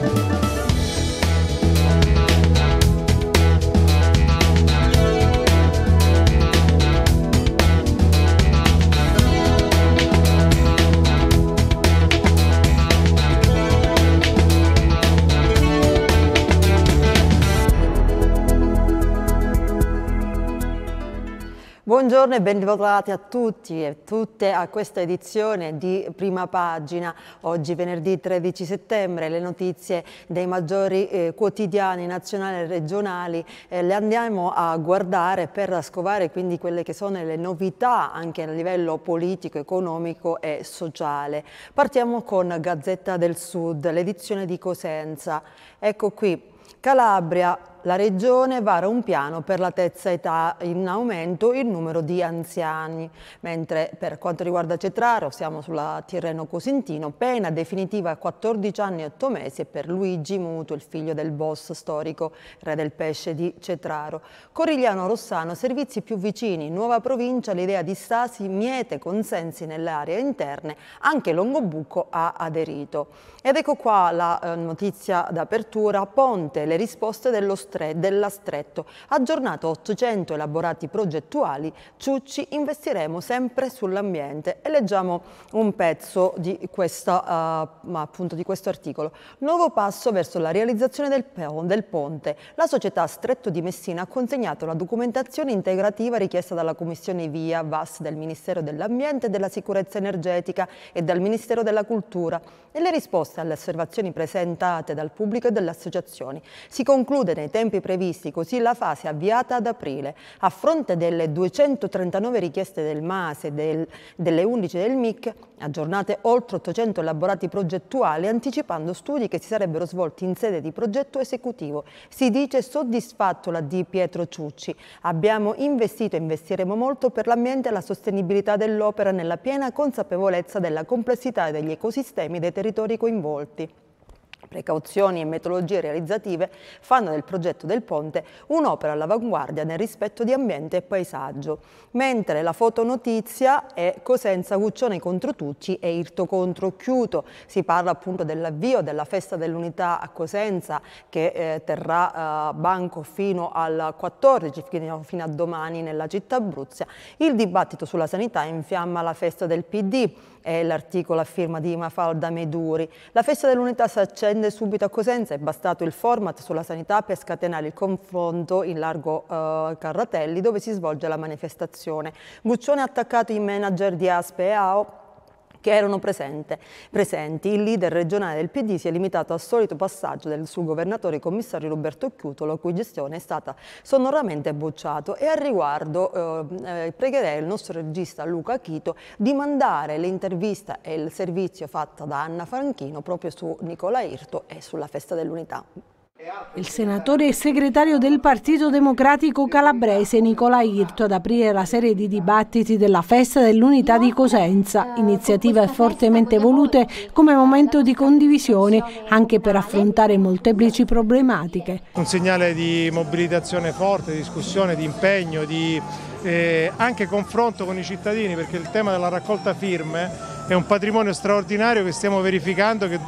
Thank you. Buongiorno e ben a tutti e tutte a questa edizione di Prima Pagina. Oggi venerdì 13 settembre le notizie dei maggiori eh, quotidiani nazionali e regionali eh, le andiamo a guardare per scovare quindi quelle che sono le novità anche a livello politico, economico e sociale. Partiamo con Gazzetta del Sud, l'edizione di Cosenza. Ecco qui, Calabria la Regione vara un piano per la terza età in aumento il numero di anziani, mentre per quanto riguarda Cetraro, siamo sulla Tirreno Cosentino, pena definitiva a 14 anni e 8 mesi per Luigi Muto, il figlio del boss storico, re del pesce di Cetraro. Corigliano Rossano, servizi più vicini, nuova provincia, l'idea di Stasi miete consensi nelle aree interne, anche Longobucco ha aderito. Ed ecco qua la eh, notizia d'apertura, Ponte, le risposte dello Stato della Stretto. Aggiornato 800 elaborati progettuali, Ciucci investiremo sempre sull'ambiente e leggiamo un pezzo di, questa, uh, di questo articolo. Nuovo passo verso la realizzazione del, del ponte. La società Stretto di Messina ha consegnato la documentazione integrativa richiesta dalla Commissione VIA VAS del Ministero dell'Ambiente e della Sicurezza Energetica e dal Ministero della Cultura e le risposte alle osservazioni presentate dal pubblico e dalle associazioni. Si conclude nei tempi tempi previsti, così la fase avviata ad aprile, a fronte delle 239 richieste del MASE, del, delle 11 del MIC, aggiornate oltre 800 elaborati progettuali, anticipando studi che si sarebbero svolti in sede di progetto esecutivo. Si dice soddisfatto la di Pietro Ciucci. Abbiamo investito e investiremo molto per l'ambiente e la sostenibilità dell'opera nella piena consapevolezza della complessità degli ecosistemi dei territori coinvolti. Precauzioni e metodologie realizzative fanno del progetto del ponte un'opera all'avanguardia nel rispetto di ambiente e paesaggio, mentre la fotonotizia è Cosenza Guccione contro Tucci e Irto contro Chiuto. Si parla appunto dell'avvio della festa dell'unità a Cosenza che eh, terrà eh, banco fino al 14, fino, fino a domani nella città abruzia. Il dibattito sulla sanità infiamma la festa del PD è l'articolo a firma di Mafalda Meduri. La festa dell'unità si accende subito a Cosenza, è bastato il format sulla sanità per scatenare il confronto in largo eh, Carratelli dove si svolge la manifestazione. Guccione ha attaccato i manager di Aspe e AO che erano presente, presenti. Il leader regionale del PD si è limitato al solito passaggio del suo governatore e commissario Roberto Chiutolo, la cui gestione è stata sonoramente bocciato. E al riguardo eh, eh, pregherei il nostro regista Luca Chito di mandare l'intervista e il servizio fatta da Anna Franchino proprio su Nicola Irto e sulla Festa dell'Unità. Il senatore e segretario del Partito Democratico Calabrese Nicola Irto ad aprire la serie di dibattiti della Festa dell'Unità di Cosenza, iniziative fortemente volute come momento di condivisione anche per affrontare molteplici problematiche. Un segnale di mobilitazione forte, di discussione, di impegno, di eh, anche confronto con i cittadini perché il tema della raccolta firme è un patrimonio straordinario che stiamo verificando, che,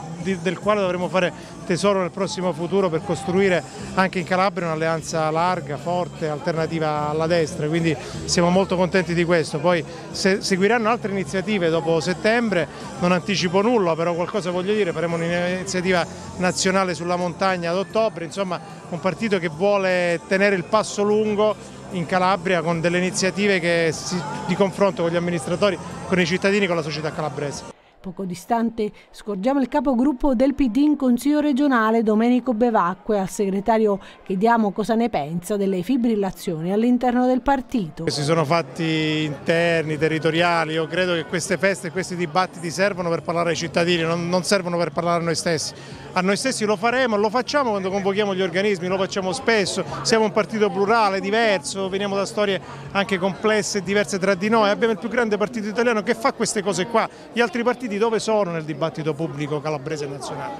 del quale dovremo fare tesoro nel prossimo futuro per costruire anche in Calabria un'alleanza larga, forte, alternativa alla destra, quindi siamo molto contenti di questo. Poi seguiranno altre iniziative dopo settembre, non anticipo nulla, però qualcosa voglio dire, faremo un'iniziativa nazionale sulla montagna ad ottobre, insomma un partito che vuole tenere il passo lungo in Calabria con delle iniziative che si, di confronto con gli amministratori, con i cittadini, con la società calabrese. Poco distante scorgiamo il capogruppo del PD in Consiglio regionale Domenico Bevacque al segretario chiediamo cosa ne pensa delle fibrillazioni all'interno del partito. Si sono fatti interni, territoriali, io credo che queste feste, e questi dibattiti servono per parlare ai cittadini, non, servono per parlare a noi stessi. A noi stessi lo faremo, lo facciamo quando convochiamo gli organismi, lo facciamo spesso, siamo un partito plurale, diverso, veniamo da storie anche complesse e diverse tra di noi, abbiamo il più grande partito italiano che fa queste cose qua, gli altri partiti di dove sono nel dibattito pubblico calabrese e nazionale.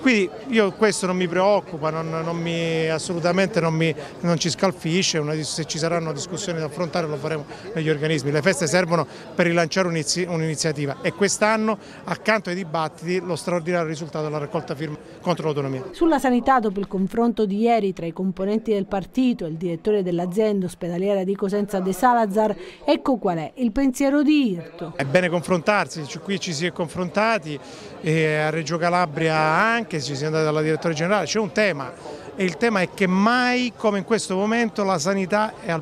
Quindi io questo non mi preoccupa, non, non mi, assolutamente non, mi, non, ci scalfisce, una, se ci saranno discussioni da affrontare lo faremo negli organismi. Le feste servono per rilanciare un'iniziativa e quest'anno accanto ai dibattiti lo straordinario risultato della raccolta firma contro l'autonomia. Sulla sanità dopo il confronto di ieri tra i componenti del partito e il direttore dell'azienda ospedaliera di Cosenza De Salazar, ecco qual è il pensiero di Irto. È bene confrontarsi, qui ci si è confrontati, e a Reggio Calabria anche, ci si è andati dalla direttore generale, c'è un tema e il tema è che mai come in questo momento la sanità è,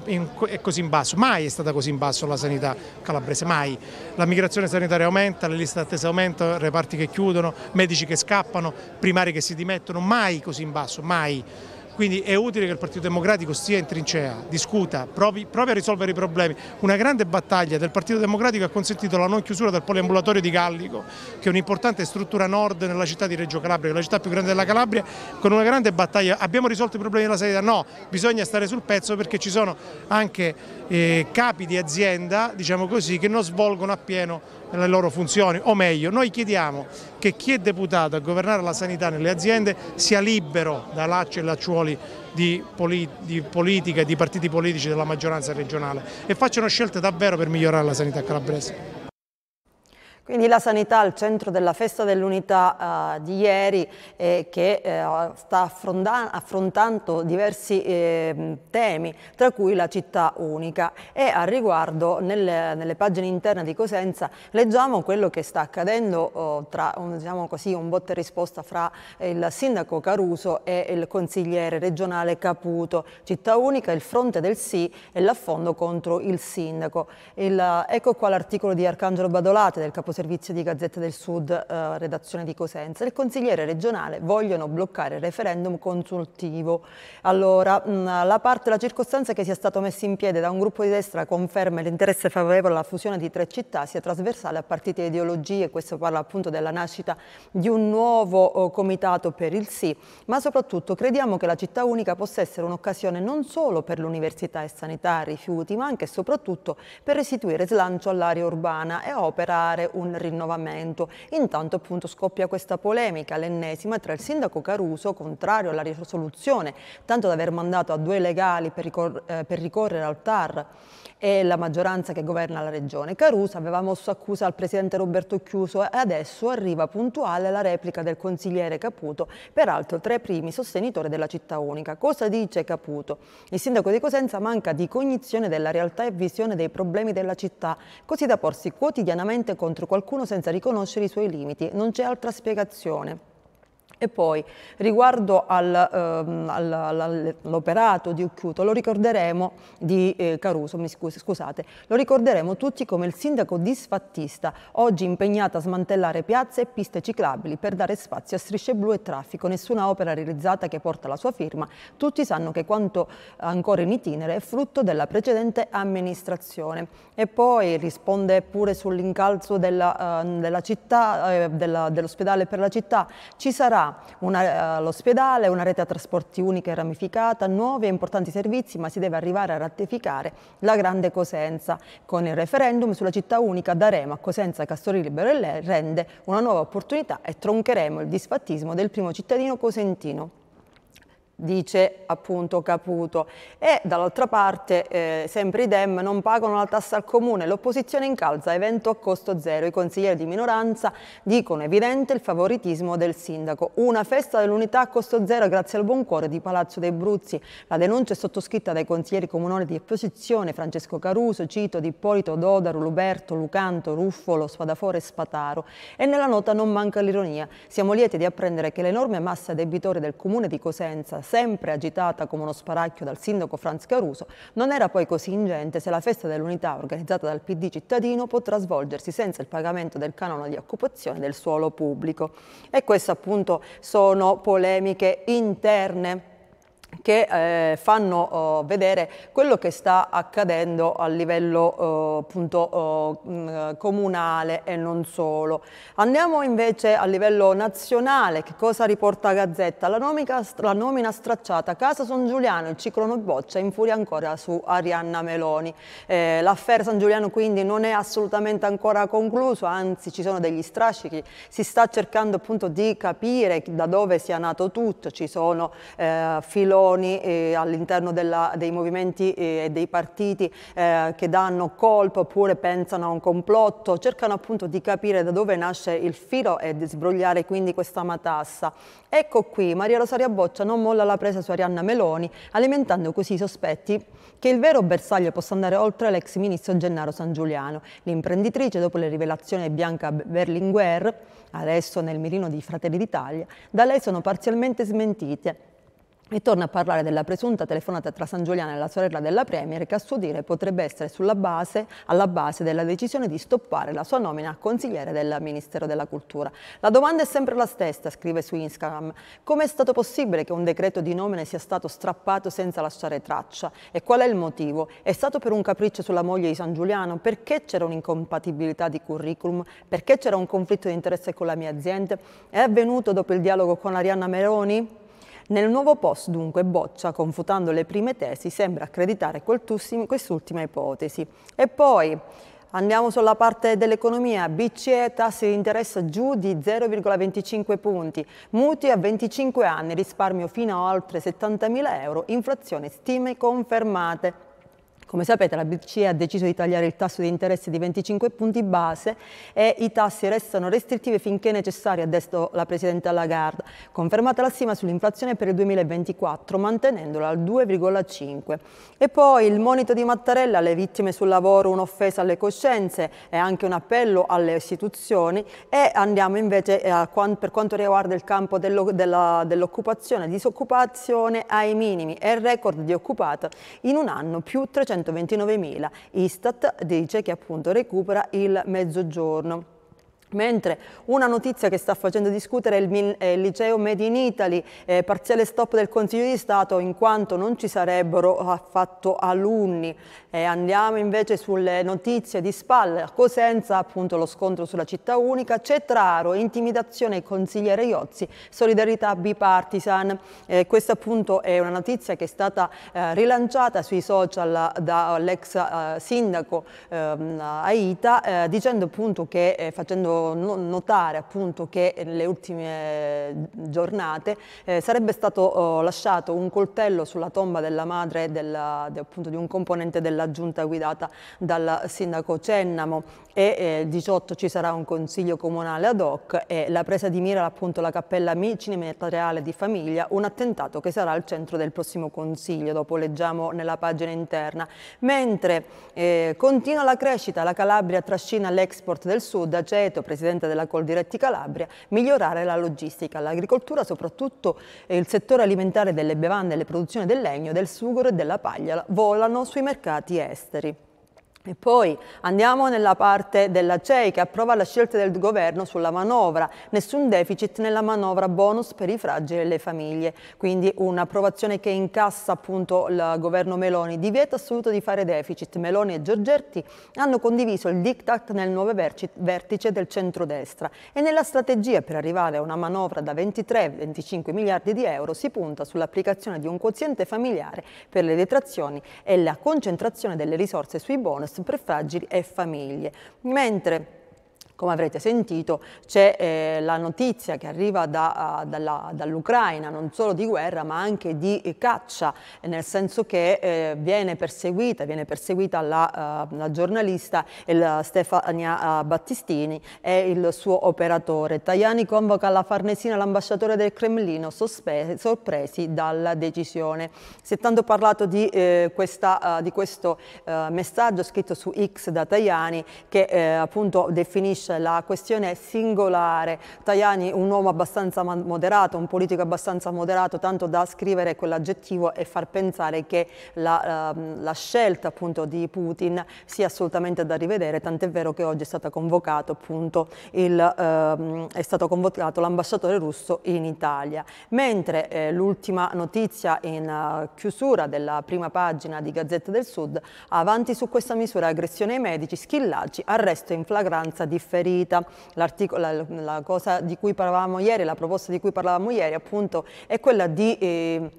così in basso, mai è stata così in basso la sanità calabrese, mai. La migrazione sanitaria aumenta, le liste d'attesa aumentano, reparti che chiudono, medici che scappano, primari che si dimettono, mai così in basso, mai. Quindi è utile che il Partito Democratico stia in trincea, discuta, provi, provi a risolvere i problemi. Una grande battaglia del Partito Democratico ha consentito la non chiusura del poliambulatorio di Gallico, che è un'importante struttura nord nella città di Reggio Calabria, che è la città più grande della Calabria, con una grande battaglia. Abbiamo risolto i problemi della sanità? No, bisogna stare sul pezzo perché ci sono anche eh, capi di azienda, diciamo così, che non svolgono appieno le loro funzioni, o meglio, noi chiediamo che chi è deputato a governare la sanità nelle aziende sia libero da lacci e lacciuoli di, poli di politica e di partiti politici della maggioranza regionale e facciano scelte davvero per migliorare la sanità calabrese. Quindi la sanità al centro della festa dell'unità uh, di ieri eh, che eh, sta affrontando diversi eh, temi, tra cui la città unica. E a riguardo nelle, nelle pagine interne di Cosenza leggiamo quello che sta accadendo oh, tra un, diciamo così, un botte e risposta fra il sindaco Caruso e il consigliere regionale Caputo. Città unica, il fronte del sì e l'affondo contro il sindaco. Il, ecco qua l'articolo di Arcangelo Badolate del caposeggio servizio di Gazzetta del Sud, eh, redazione di Cosenza. Il consigliere regionale vogliono bloccare il referendum consultivo. Allora, mh, mm, la parte, la circostanza che sia stato messo in piedi da un gruppo di destra conferma l'interesse favorevole alla fusione di tre città sia trasversale a partite e ideologie. Questo parla appunto della nascita di un nuovo oh, comitato per il sì, ma soprattutto crediamo che la città unica possa essere un'occasione non solo per l'università e sanità, rifiuti, ma anche e soprattutto per restituire slancio all'area urbana e operare un un rinnovamento. Intanto appunto scoppia questa polemica, l'ennesima, tra il sindaco Caruso, contrario alla risoluzione, tanto da aver mandato a due legali per, ricor eh, per ricorrere al TAR, e la maggioranza che governa la regione. Caruso aveva mosso accusa al presidente Roberto Chiuso e adesso arriva puntuale la replica del consigliere Caputo, peraltro tra i primi sostenitori della città unica. Cosa dice Caputo? Il sindaco di Cosenza manca di cognizione della realtà e visione dei problemi della città, così da porsi quotidianamente contro qualcuno senza riconoscere i suoi limiti. Non c'è altra spiegazione. E poi riguardo al, ehm, all'operato di Occhiuto, lo ricorderemo di eh, Caruso, mi scusi, scusate, lo ricorderemo tutti come il sindaco disfattista, oggi impegnato a smantellare piazze e piste ciclabili per dare spazio a strisce blu e traffico, nessuna opera realizzata che porta la sua firma, tutti sanno che quanto ancora in itinere è frutto della precedente amministrazione. E poi risponde pure sull'incalzo della, eh, della città, eh, dell'ospedale per la città, ci sarà una, eh, l'ospedale, una rete a trasporti unica e ramificata, nuovi e importanti servizi, ma si deve arrivare a ratificare la grande Cosenza con il referendum sulla città unica daremo a Cosenza, Castori Libero e Rende, una nuova opportunità e troncheremo il disfattismo del primo cittadino cosentino dice appunto Caputo. E dall'altra parte, eh, sempre i Dem non pagano la tassa al comune, l'opposizione incalza evento a costo zero, i consiglieri di minoranza dicono evidente il favoritismo del sindaco. Una festa dell'unità a costo zero grazie al buon cuore di Palazzo dei Bruzzi. La denuncia è sottoscritta dai consiglieri comunali di opposizione Francesco Caruso, Cito, Di Ippolito, Dodaro, Luberto, Lucanto, Ruffolo, Spadafore e Spataro. E nella nota non manca l'ironia. Siamo lieti di apprendere che l'enorme massa debitore del comune di Cosenza sempre agitata come uno sparacchio dal sindaco Franz Caruso, non era poi così ingente se la festa dell'unità organizzata dal PD cittadino potrà svolgersi senza il pagamento del canone di occupazione del suolo pubblico. E queste appunto sono polemiche interne che eh, fanno oh, vedere quello che sta accadendo a livello eh, appunto, oh, mh, mm, comunale e non solo. Andiamo invece a livello nazionale, che cosa riporta Gazzetta? La, nomica, la nomina stracciata, Casa San Giuliano, il ciclone boccia, in furia ancora su Arianna Meloni. Eh, L'affare San Giuliano quindi non è assolutamente ancora concluso, anzi ci sono degli strascichi, si sta cercando appunto di capire da dove sia nato tutto, ci sono eh, filo coalizioni eh, all'interno dei movimenti eh, e dei partiti eh, che danno colpa oppure pensano a un complotto, cercano appunto di capire da dove nasce il filo e di sbrogliare quindi questa matassa. Ecco qui, Maria Rosaria Boccia non molla la presa su Arianna Meloni, alimentando così i sospetti che il vero bersaglio possa andare oltre l'ex ministro Gennaro San Giuliano. L'imprenditrice, dopo le rivelazioni di Bianca Berlinguer, adesso nel mirino di Fratelli d'Italia, da lei sono parzialmente smentite e torna a parlare della presunta telefonata tra San Giuliano e la sorella della Premier che a suo dire potrebbe essere base, alla base della decisione di stoppare la sua nomina a consigliere del Ministero della Cultura. La domanda è sempre la stessa, scrive su Instagram. Come è stato possibile che un decreto di nomine sia stato strappato senza lasciare traccia? E qual è il motivo? È stato per un capriccio sulla moglie di San Giuliano? Perché c'era un'incompatibilità di curriculum? Perché c'era un conflitto di interesse con la mia azienda? È avvenuto dopo il dialogo con Arianna Meroni? Nel nuovo post, dunque, Boccia, confutando le prime tesi, sembra accreditare quest'ultima ipotesi. E poi... Andiamo sulla parte dell'economia. BCE tassi di interesse giù di 0,25 punti. Mutui a 25 anni, risparmio fino a oltre 70.000 euro. Inflazione stime confermate. Come sapete la BCE ha deciso di tagliare il tasso di interesse di 25 punti base e i tassi restano restrittivi finché necessari, ha detto la Presidente Lagarde, confermata la stima sull'inflazione per il 2024, mantenendola al 2,5. E poi il monito di Mattarella, alle vittime sul lavoro, un'offesa alle coscienze e anche un appello alle istituzioni e andiamo invece eh, a, per quanto riguarda il campo dell'occupazione, disoccupazione ai minimi e record di occupata in un anno più 300 129.000. Istat dice che appunto recupera il mezzogiorno. Mentre una notizia che sta facendo discutere è il, è il liceo Made in Italy, eh, parziale stop del Consiglio di Stato in quanto non ci sarebbero affatto alunni. Eh, andiamo invece sulle notizie di spalle, a Cosenza appunto lo scontro sulla città unica, Cetraro, intimidazione ai consiglieri Iozzi, solidarietà bipartisan. Eh, questa appunto è una notizia che è stata eh, rilanciata sui social dall'ex eh, eh, sindaco ehm, Aita dicendo appunto che facendo notare appunto che nelle ultime eh, giornate eh, sarebbe stato oh, lasciato un coltello sulla tomba della madre della, de, appunto, di un componente della giunta guidata dal sindaco Cennamo e eh, 18 ci sarà un consiglio comunale ad hoc e la presa di mira appunto la cappella cinematariale di famiglia, un attentato che sarà al centro del prossimo consiglio, dopo leggiamo nella pagina interna. Mentre eh, continua la crescita, la Calabria trascina l'export del sud, aceto, presidente della Coldiretti Calabria, migliorare la logistica, l'agricoltura, soprattutto eh, il settore alimentare delle bevande, e le produzioni del legno, del sughero e della paglia volano sui mercati esteri. E poi andiamo nella parte della CEI che approva la scelta del governo sulla manovra, nessun deficit nella manovra bonus per i fragili e le famiglie, quindi un'approvazione che incassa appunto il governo Meloni, divieto assoluto di fare deficit. Meloni e Giorgetti hanno condiviso il diktat nel nuovo vertice del centrodestra e nella strategia per arrivare a una manovra da 23-25 miliardi di euro si punta sull'applicazione di un quoziente familiare per le detrazioni e la concentrazione delle risorse sui bonus sempre fragili e famiglie. Mentre come avrete sentito c'è eh, la notizia che arriva da, uh, dalla, dall'Ucraina non solo di guerra ma anche di caccia, nel senso che eh, viene perseguita, viene perseguita la, uh, la giornalista la Stefania eh, Battistini e il suo operatore. Tajani convoca alla Farnesina l'ambasciatore del Cremlino sospe- sorpresi dalla decisione. Si è tanto parlato di, eh, questa, di questo messaggio scritto su X da Tajani che appunto definisce cioè la questione è singolare. Tajani, un uomo abbastanza moderato, un politico abbastanza moderato, tanto da scrivere quell'aggettivo e far pensare che la, uh, la scelta appunto, di Putin sia assolutamente da rivedere, tant'è vero che oggi è stato convocato appunto, il, uh, l'ambasciatore russo in Italia. Mentre eh, l'ultima notizia in uh, chiusura della prima pagina di Gazzetta del Sud, avanti su questa misura aggressione ai medici, schillaggi, arresto in flagranza di Ferrari reperita, la, la, cosa di cui parlavamo ieri, la proposta di cui parlavamo ieri appunto è quella di... Eh,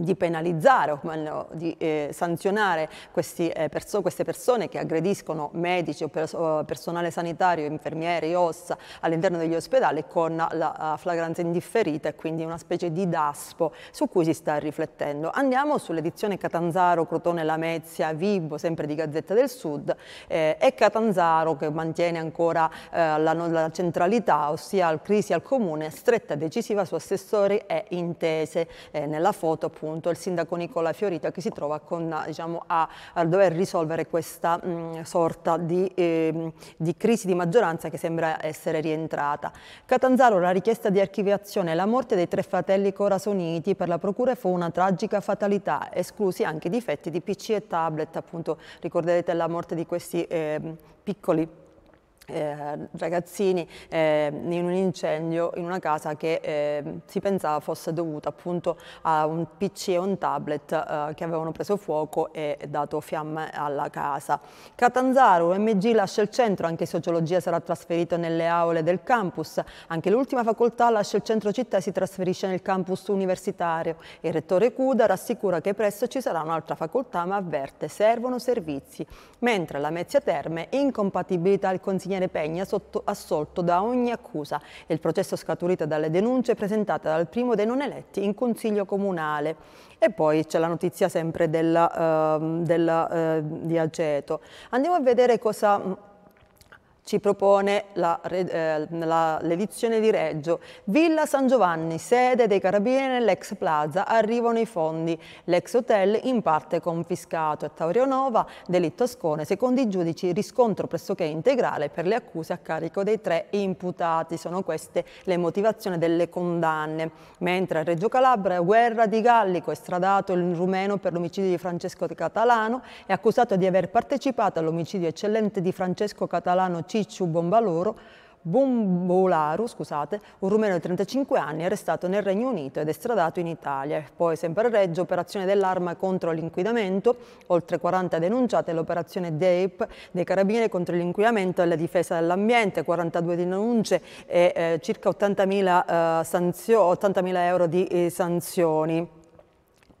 di penalizzare o di eh, sanzionare questi, eh, perso queste persone che aggrediscono medici o, pers o personale sanitario, infermieri, ossa all'interno degli ospedali con la flagranza indifferita e quindi una specie di daspo su cui si sta riflettendo. Andiamo sull'edizione Catanzaro, Crotone, Lamezia, Vibo, sempre di Gazzetta del Sud eh, e Catanzaro che mantiene ancora eh, la, la, centralità, ossia la crisi al comune, stretta decisiva su assessori e intese. Eh, nella foto appunto appunto il sindaco Nicola Fiorita che si trova con, diciamo, a, a, dover risolvere questa mh, sorta di, eh, di, crisi di maggioranza che sembra essere rientrata. Catanzaro, la richiesta di archiviazione, e la morte dei tre fratelli Corasoniti per la procura fu una tragica fatalità, esclusi anche i difetti di PC e tablet, appunto ricorderete la morte di questi eh, piccoli eh, ragazzini eh, in un incendio in una casa che eh, si pensava fosse dovuta appunto a un PC e un tablet eh, che avevano preso fuoco e dato fiamme alla casa. Catanzaro, UMG lascia il centro, anche sociologia sarà trasferita nelle aule del campus, anche l'ultima facoltà lascia il centro città e si trasferisce nel campus universitario. Il rettore Cuda rassicura che presto ci sarà un'altra facoltà ma avverte servono servizi, mentre la Mezzia Terme incompatibilità al consigliere carabiniere Pegna sotto assolto da ogni accusa e il processo scaturito dalle denunce presentate dal primo dei non eletti in Consiglio Comunale. E poi c'è la notizia sempre della, uh, della, uh, di Aceto. Andiamo a vedere cosa ci propone la, eh, la, l'edizione di Reggio. Villa San Giovanni, sede dei Carabinieri nell'ex plaza, arrivano i fondi. L'ex hotel in parte confiscato. A Taurionova, delitto Ascone, secondo i giudici riscontro pressoché integrale per le accuse a carico dei tre imputati. Sono queste le motivazioni delle condanne. Mentre a Reggio Calabria, guerra di Gallico, è stradato il rumeno per l'omicidio di Francesco Catalano, è accusato di aver partecipato all'omicidio eccellente di Francesco Catalano Cicciu Bombaloro, Bombolaro, scusate, un rumeno di 35 anni arrestato nel Regno Unito ed estradato in Italia. Poi, sempre a Reggio, operazione dell'arma contro l'inquinamento, oltre 40 denunciate, l'operazione DAPE dei Carabinieri contro l'inquinamento e la difesa dell'ambiente, 42 denunce e eh, circa 80.000 eh, sanzio- 80 euro di eh, sanzioni.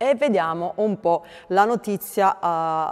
E vediamo un po' la notizia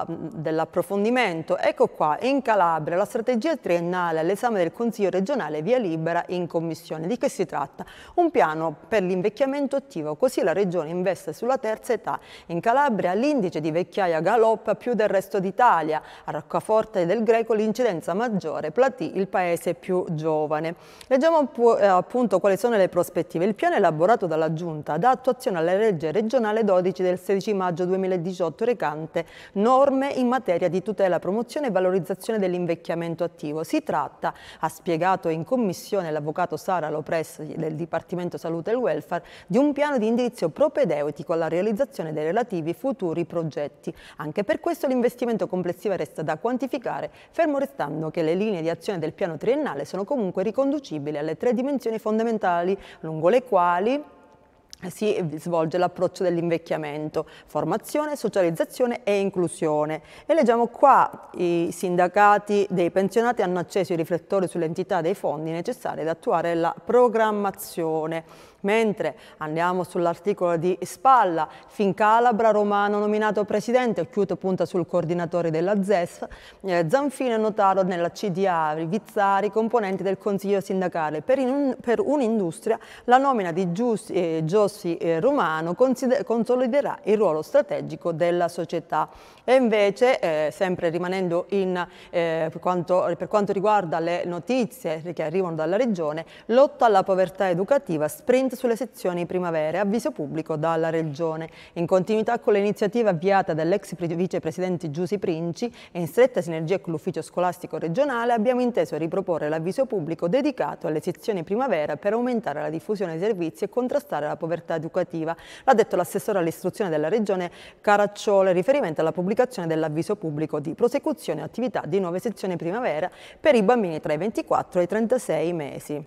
uh, dell'approfondimento. Ecco qua, in Calabria la strategia triennale all'esame del Consiglio regionale via libera in commissione. Di che si tratta? Un piano per l'invecchiamento attivo, così la regione investe sulla terza età. In Calabria l'indice di vecchiaia galoppa più del resto d'Italia. A Roccaforte del Greco l'incidenza maggiore, Platì il paese più giovane. Leggiamo eh, appunto quali sono le prospettive. Il piano elaborato dalla Giunta dà attuazione alla legge regionale 12 legge del 16 maggio 2018 recante norme in materia di tutela, promozione e valorizzazione dell'invecchiamento attivo. Si tratta, ha spiegato in commissione l'avvocato Sara Lopressi del Dipartimento Salute e Welfare, di un piano di indirizzo propedeutico alla realizzazione dei relativi futuri progetti. Anche per questo l'investimento complessivo resta da quantificare, fermo restando che le linee di azione del piano triennale sono comunque riconducibili alle tre dimensioni fondamentali lungo le quali si svolge l'approccio dell'invecchiamento, formazione, socializzazione e inclusione. E leggiamo qua i sindacati dei pensionati hanno acceso i riflettori sull'entità dei fondi necessari ad attuare la programmazione Mentre andiamo sull'articolo di Spalla, fin Calabra Romano nominato presidente, Chiuto punta sul coordinatore della ZES, eh, Zanfino e Notaro nella CDA, Vizzari, componente del Consiglio sindacale. Per, in, per un'industria la nomina di Giussi, eh, Giossi eh, Romano consoliderà il ruolo strategico della società. E invece, eh, sempre rimanendo in, eh, per, quanto, per quanto riguarda le notizie che arrivano dalla regione, lotta alla povertà educativa, sprint intervento sulle sezioni primavere, avviso pubblico dalla Regione. In continuità con l'iniziativa avviata dall'ex vicepresidente Giusy Princi e in stretta sinergia con l'ufficio scolastico regionale abbiamo inteso riproporre l'avviso pubblico dedicato alle sezioni primavera per aumentare la diffusione dei servizi e contrastare la povertà educativa. L'ha detto l'assessore all'istruzione della Regione Caracciole, riferimento alla pubblicazione dell'avviso pubblico di prosecuzione attività di nuove sezioni primavera per i bambini tra i 24 e i 36 mesi.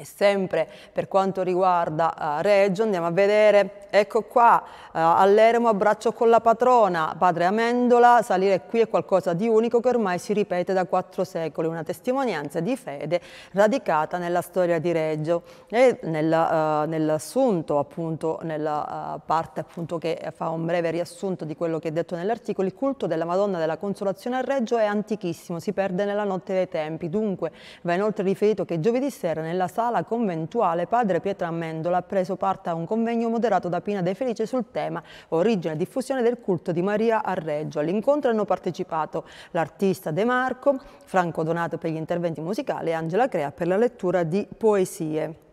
E sempre per quanto riguarda uh, Reggio andiamo a vedere, ecco qua, uh, all'eremo abbraccio con la patrona, padre Amendola, salire qui è qualcosa di unico che ormai si ripete da quattro secoli, una testimonianza di fede radicata nella storia di Reggio e nel, uh, nell'assunto appunto, nella parte appunto che fa un breve riassunto di quello che è detto nell'articolo, il culto della Madonna della Consolazione a Reggio è antichissimo, si perde nella notte dei tempi, dunque va inoltre riferito che giovedì sera nella sala sala conventuale padre Pietro Amendola ha preso parte a un convegno moderato da Pina De Felice sul tema origine e diffusione del culto di Maria a Reggio. All'incontro hanno partecipato l'artista De Marco, Franco Donato per gli interventi musicali e Angela Crea per la lettura di poesie.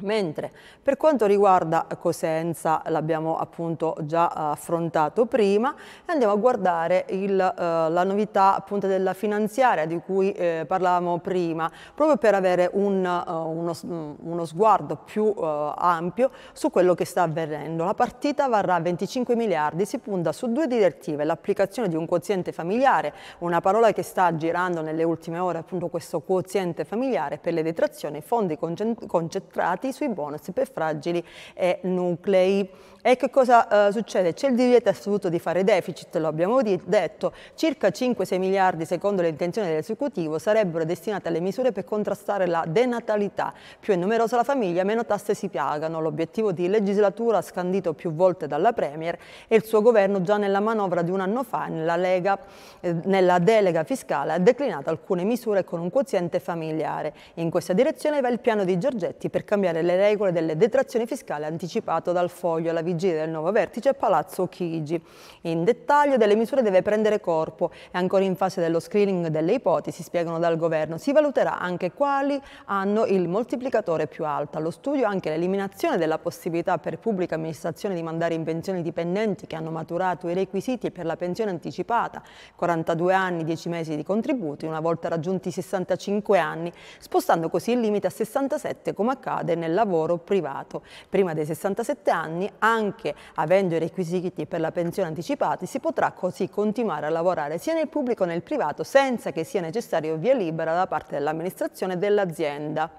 Mentre per quanto riguarda Cosenza, l'abbiamo appunto già affrontato prima, andiamo a guardare il, eh, la novità appunto della finanziaria di cui eh, parlavamo prima, proprio per avere un, uh, uno, mm, uno, sguardo più uh, ampio su quello che sta avvenendo. La partita varrà 25 miliardi, si punta su due direttive, l'applicazione di un quoziente familiare, una parola che sta girando nelle ultime ore appunto questo quoziente familiare per le detrazioni, fondi concentrati tagliati sui bonus per fragili e nuclei. E che cosa eh, succede? C'è il divieto assoluto di fare deficit, lo abbiamo detto, circa 5-6 miliardi secondo le intenzioni dell'esecutivo sarebbero destinate alle misure per contrastare la denatalità. Più è numerosa la famiglia, meno tasse si pagano. L'obiettivo di legislatura scandito più volte dalla Premier e il suo governo già nella manovra di un anno fa nella, Lega, eh, nella delega fiscale ha declinato alcune misure con un quoziente familiare. In questa direzione va il piano di Giorgetti per cambiare determinare le regole delle detrazioni fiscali anticipato dal foglio alla vigilia del nuovo vertice Palazzo Chigi. In dettaglio delle misure deve prendere corpo e ancora in fase dello screening delle ipotesi, spiegano dal governo, si valuterà anche quali hanno il moltiplicatore più alto. Allo studio anche l'eliminazione della possibilità per pubblica amministrazione di mandare in pensione i dipendenti che hanno maturato i requisiti per la pensione anticipata, 42 anni, 10 mesi di contributi, una volta raggiunti i 65 anni, spostando così il limite a 67 come accade nel nel lavoro privato. Prima dei 67 anni, anche avendo i requisiti per la pensione anticipati, si potrà così continuare a lavorare sia nel pubblico che nel privato senza che sia necessario via libera da parte dell'amministrazione dell'azienda.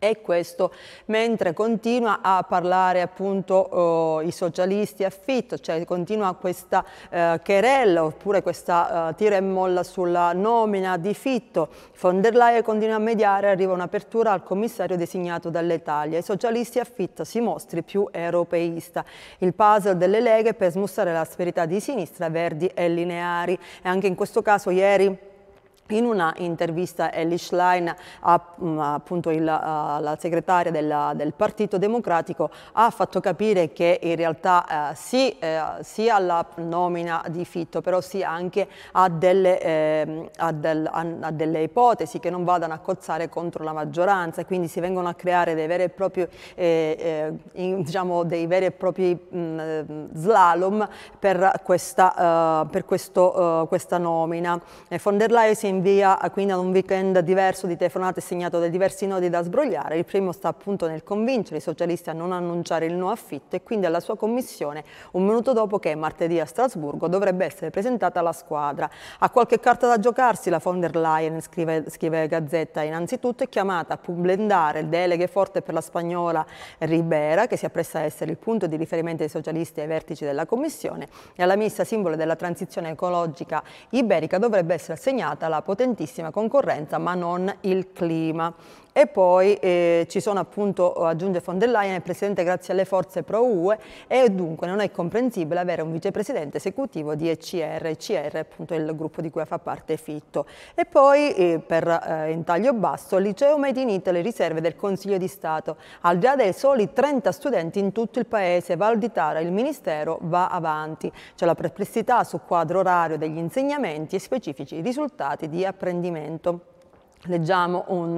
E questo mentre continua a parlare appunto eh, i socialisti affitto, cioè continua questa eh, querella oppure questa eh, tira e molla sulla nomina di Fitto. Von der Leyen continua a mediare, arriva un'apertura al commissario designato dall'Italia. I socialisti affitto si mostri più europeista. Il puzzle delle leghe per smussare l'asperità di sinistra, verdi e lineari. E anche in questo caso ieri in una intervista Ellie Schlein, mm, appunto il, eh, la segretaria della, del Partito Democratico, ha fatto capire che in realtà eh, sì, eh, sia alla nomina di Fitto, però sì anche a delle, eh, a, del, a, a delle, ipotesi che non vadano a cozzare contro la maggioranza, quindi si vengono a creare dei veri e propri, eh, eh, in, diciamo, veri e propri mh, mm, slalom per questa, per questo, questa nomina. von der Leyen si è invia quindi a un weekend diverso di telefonate segnato da diversi nodi da sbrogliare. Il primo sta appunto nel convincere i socialisti a non annunciare il no affitto e quindi alla sua commissione un minuto dopo che è martedì a Strasburgo dovrebbe essere presentata la squadra. Ha qualche carta da giocarsi la von der Leyen, scrive, scrive Gazzetta, innanzitutto è chiamata a blendare deleghe forte per la spagnola Ribera, che si appresta a essere il punto di riferimento dei socialisti ai vertici della commissione, e alla messa simbolo della transizione ecologica iberica dovrebbe essere assegnata la potentissima concorrenza ma non il clima. E poi eh, ci sono appunto, oh, aggiunge von der Leyen, il presidente grazie alle forze pro-UE e dunque non è comprensibile avere un vicepresidente esecutivo di ECR, ECR appunto il gruppo di cui fa parte Fitto. E poi eh, per eh, in taglio basso, liceo Made in Italy riserve del Consiglio di Stato. Al di là dei soli 30 studenti in tutto il paese, Valditara, di il Ministero va avanti. C'è la perplessità sul quadro orario degli insegnamenti e specifici risultati di apprendimento. Leggiamo un,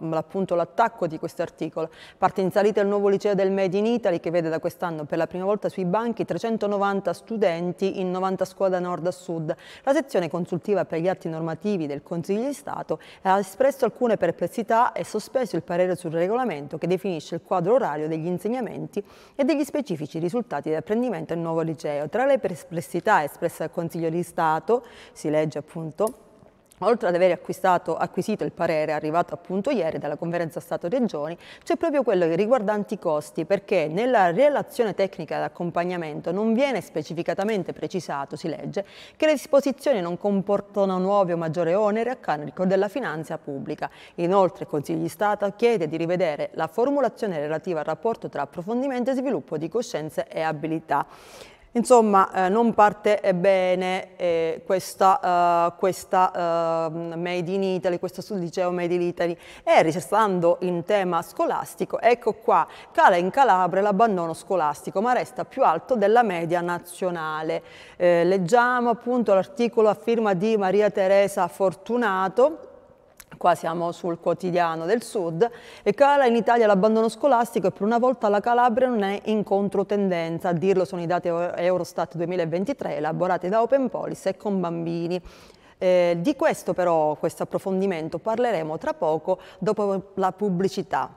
uh, appunto l'attacco di questo articolo. Parte in salita il nuovo liceo del Made in Italy che vede da quest'anno per la prima volta sui banchi 390 studenti in 90 scuole da nord a sud. La sezione consultiva per gli atti normativi del Consiglio di Stato ha espresso alcune perplessità e sospeso il parere sul regolamento che definisce il quadro orario degli insegnamenti e degli specifici risultati di apprendimento del nuovo liceo. Tra le perplessità espresse dal Consiglio di Stato, si legge appunto Oltre ad aver acquisito il parere arrivato appunto ieri dalla conferenza Stato-Regioni, c'è proprio quello riguardante i costi, perché nella relazione tecnica d'accompagnamento non viene specificatamente precisato, si legge, che le disposizioni non comportano nuovi o maggiori onere a carico della finanza pubblica. Inoltre il Consiglio di Stato chiede di rivedere la formulazione relativa al rapporto tra approfondimento e sviluppo di coscienze e abilità. Insomma, eh, non parte eh, bene eh, questa, uh, questa uh, Made in Italy, questo sul liceo Made in Italy. E restando in tema scolastico, ecco qua, cala in Calabria l'abbandono scolastico, ma resta più alto della media nazionale. Eh, leggiamo appunto l'articolo a firma di Maria Teresa Fortunato, qua siamo sul quotidiano del sud, e cala in Italia l'abbandono scolastico e per una volta la Calabria non è in controtendenza, a dirlo sono i dati Eurostat 2023 elaborati da Open Police e con bambini. Eh, di questo però, questo approfondimento, parleremo tra poco dopo la pubblicità.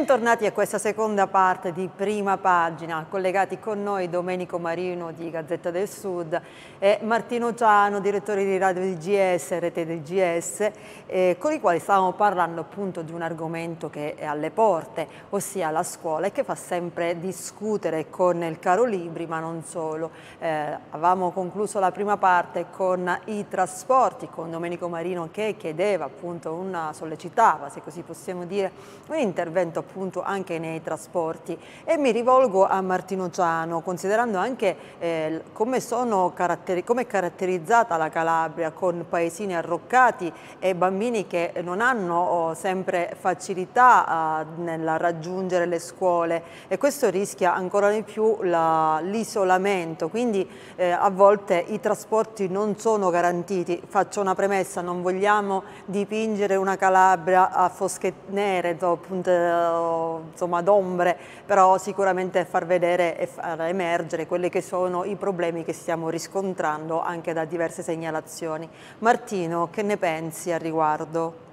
Bentornati a questa seconda parte di Prima Pagina, collegati con noi Domenico Marino di Gazzetta del Sud e Martino Ciano, direttore di Radio del GS, Rete del GS, eh, con i quali stavamo parlando appunto di un argomento che è alle porte, ossia la scuola e che fa sempre discutere con il caro Libri, ma non solo. Eh, avevamo concluso la prima parte con i trasporti, con Domenico Marino che chiedeva appunto una, sollecitava, se così possiamo dire, un intervento appunto anche nei trasporti. E mi rivolgo a Martino Giano, considerando anche eh, come, caratteri come è caratterizzata la Calabria con paesini arroccati e bambini che non hanno oh, sempre facilità eh, nel raggiungere le scuole e questo rischia ancora di più l'isolamento, quindi eh, a volte i trasporti non sono garantiti. Faccio una premessa, non vogliamo dipingere una Calabria a fosche nere, appunto, mezzo insomma, d'ombre, però sicuramente far vedere e far emergere quelli che sono i problemi che stiamo riscontrando anche da diverse segnalazioni. Martino, che ne pensi al riguardo?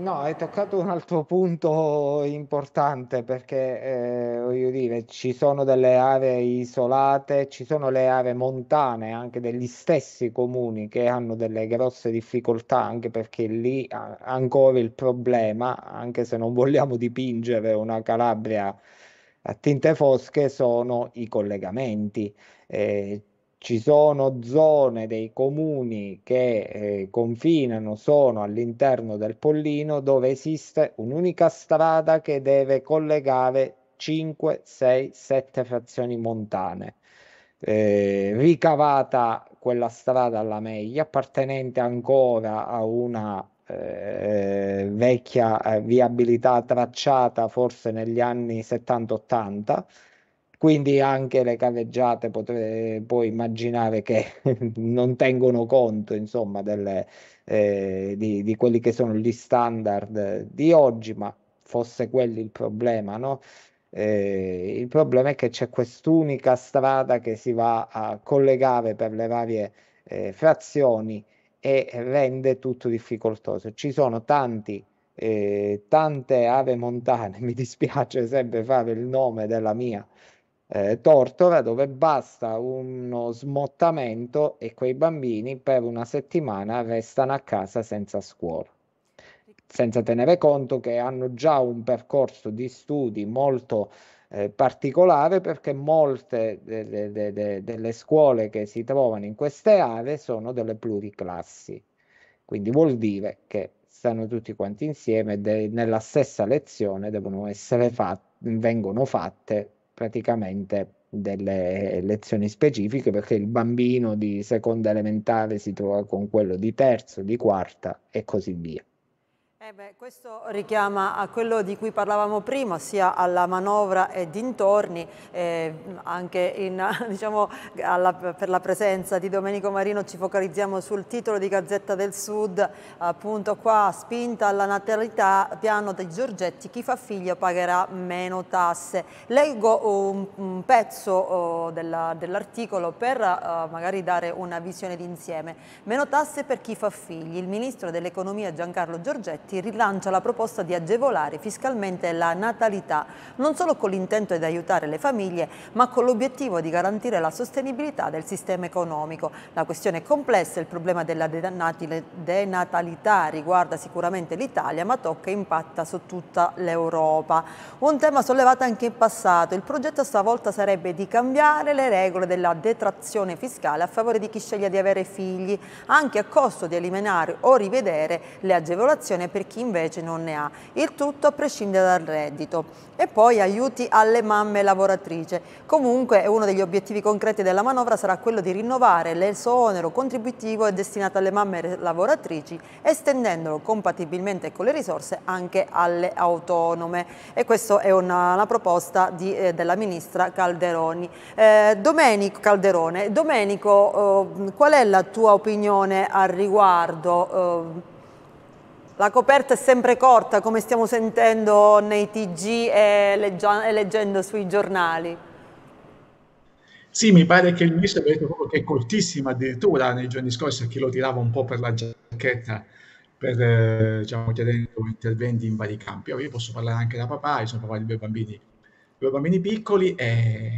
no, hai toccato un altro punto importante perché eh, voglio dire, ci sono delle aree isolate, ci sono le aree montane anche degli stessi comuni che hanno delle grosse difficoltà anche perché lì ancora il problema, anche se non vogliamo dipingere una Calabria a tinte fosche, sono i collegamenti. Eh, ci sono zone dei comuni che eh, confinano, sono all'interno del Pollino, dove esiste un'unica strada che deve collegare 5, 6, 7 frazioni montane. Eh, ricavata quella strada alla Meglia, appartenente ancora a una eh, vecchia eh, viabilità tracciata forse negli anni 70-80 quindi anche le carreggiate potre, puoi immaginare che non tengono conto insomma delle, eh, di, di, quelli che sono gli standard di oggi ma fosse quello il problema no? eh, il problema è che c'è quest'unica strada che si va a collegare per le varie eh, frazioni e rende tutto difficoltoso ci sono tanti eh, tante aree montane mi dispiace sempre fare il nome della mia eh, Tortora dove basta uno smottamento e quei bambini per una settimana restano a casa senza scuola senza tenere conto che hanno già un percorso di studi molto eh, particolare perché molte de, de, de, delle scuole che si trovano in queste aree sono delle pluriclassi. Quindi vuol dire che stanno tutti quanti insieme nella stessa lezione devono essere fatte, vengono fatte praticamente delle lezioni specifiche perché il bambino di seconda elementare si trova con quello di terzo, di quarta e così via. Eh beh, questo richiama a quello di cui parlavamo prima, sia alla manovra e dintorni, eh, anche in, diciamo, alla, per la presenza di Domenico Marino ci focalizziamo sul titolo di Gazzetta del Sud, appunto qua spinta alla natalità, piano dei Giorgetti, chi fa figlio pagherà meno tasse. Leggo un, un pezzo oh, dell'articolo per uh, magari dare una visione d'insieme. Meno tasse per chi fa figli. Il ministro dell'economia Giancarlo Giorgetti Infatti rilancia la proposta di agevolare fiscalmente la natalità, non solo con l'intento di aiutare le famiglie, ma con l'obiettivo di garantire la sostenibilità del sistema economico. La questione è complessa, il problema della denatalità riguarda sicuramente l'Italia, ma tocca e impatta su tutta l'Europa. Un tema sollevato anche in passato, il progetto stavolta sarebbe di cambiare le regole della detrazione fiscale a favore di chi sceglie di avere figli, anche a costo di eliminare o rivedere le agevolazioni per chi invece non ne ha. Il tutto a prescindere dal reddito. E poi aiuti alle mamme lavoratrici. Comunque uno degli obiettivi concreti della manovra sarà quello di rinnovare l'esonero contributivo destinato alle mamme lavoratrici, estendendolo compatibilmente con le risorse anche alle autonome. E questa è una, una proposta di, eh, della ministra Calderoni. Eh, Domenico Calderone, Domenico, eh, qual è la tua opinione al riguardo? Oh, la coperta è sempre corta, come stiamo sentendo nei TG e, e leggendo sui giornali. Sì, mi pare che il ministro abbia detto che è cortissima, addirittura nei giorni scorsi a chi lo tirava un po' per la giacchetta, per, eh, diciamo, chiedendo interventi in vari campi. io posso parlare anche da papà, io sono papà di due bambini, due bambini piccoli e